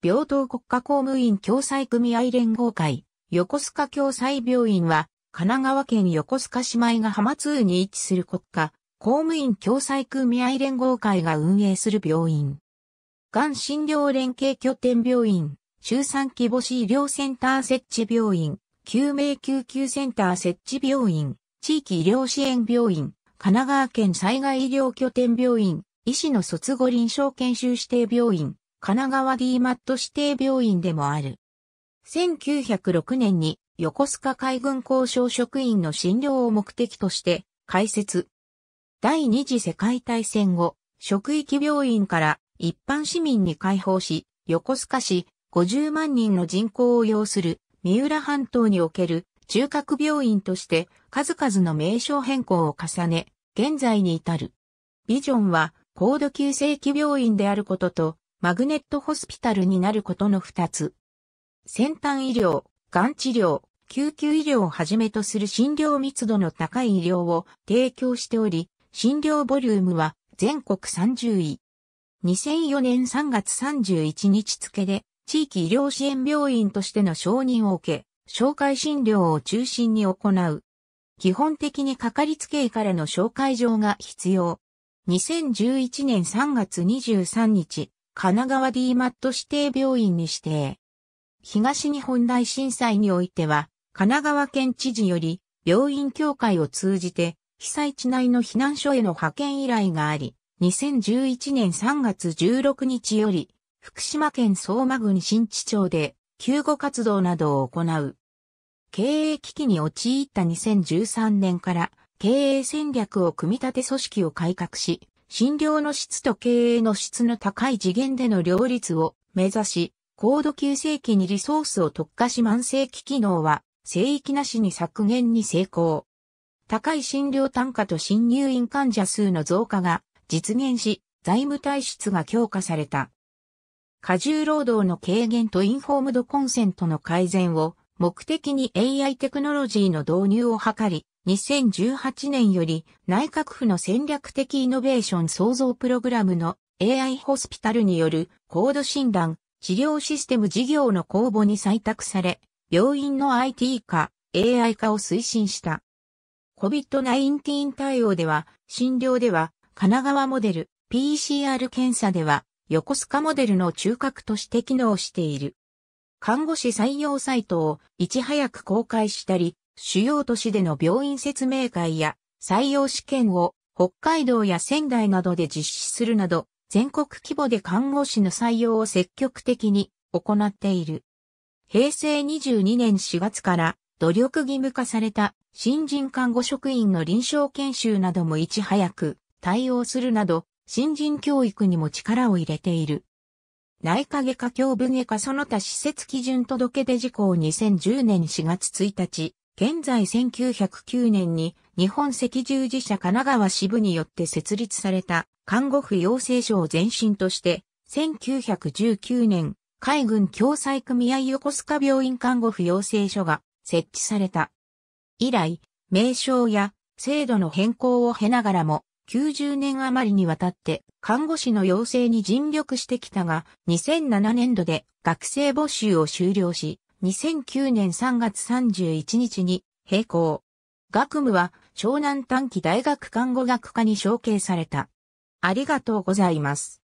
病棟国家公務員共済組合連合会、横須賀共済病院は、神奈川県横須賀姉妹が浜通に位置する国家、公務員共済組合連合会が運営する病院。がん診療連携拠点病院、中産期模子医療センター設置病院、救命救急センター設置病院、地域医療支援病院、神奈川県災害医療拠点病院、医師の卒後臨床研修指定病院、神奈川 D マット指定病院でもある。1906年に横須賀海軍交渉職員の診療を目的として開設。第二次世界大戦後、職域病院から一般市民に開放し、横須賀市50万人の人口を要する三浦半島における中核病院として数々の名称変更を重ね、現在に至る。ビジョンは高度急性期病院であることとマグネットホスピタルになることの2つ。先端医療、がん治療、救急医療をはじめとする診療密度の高い医療を提供しており、診療ボリュームは全国30位。2004年3月31日付で地域医療支援病院としての承認を受け、紹介診療を中心に行う。基本的にかかりつけ医からの紹介状が必要。2011年3月23日、神奈川 D マット指定病院に指定。東日本大震災においては、神奈川県知事より、病院協会を通じて、被災地内の避難所への派遣依頼があり、2011年3月16日より、福島県相馬郡新地町で、救護活動などを行う。経営危機に陥った2013年から、経営戦略を組み立て組織を改革し、診療の質と経営の質の高い次元での両立を目指し、高度急性期にリソースを特化し慢性期機能は、聖域なしに削減に成功。高い診療単価と新入院患者数の増加が実現し、財務体質が強化された。過重労働の軽減とインフォームドコンセントの改善を目的に AI テクノロジーの導入を図り、2018年より内閣府の戦略的イノベーション創造プログラムの AI ホスピタルによる高度診断、治療システム事業の公募に採択され、病院の IT 化、AI 化を推進した。COVID-19 対応では、診療では、神奈川モデル、PCR 検査では、横須賀モデルの中核として機能している。看護師採用サイトをいち早く公開したり、主要都市での病院説明会や採用試験を北海道や仙台などで実施するなど、全国規模で看護師の採用を積極的に行っている。平成22年4月から努力義務化された新人看護職員の臨床研修などもいち早く対応するなど、新人教育にも力を入れている。内科外科教部外科その他施設基準届出事項2010年4月1日、現在1909年に日本赤十字社神奈川支部によって設立された看護婦養成所を前身として、1919年、海軍共済組合横須賀病院看護婦養成所が設置された。以来、名称や制度の変更を経ながらも、90年余りにわたって看護師の養成に尽力してきたが、2007年度で学生募集を終了し、2009年3月31日に閉校。学務は湘南短期大学看護学科に承継された。ありがとうございます。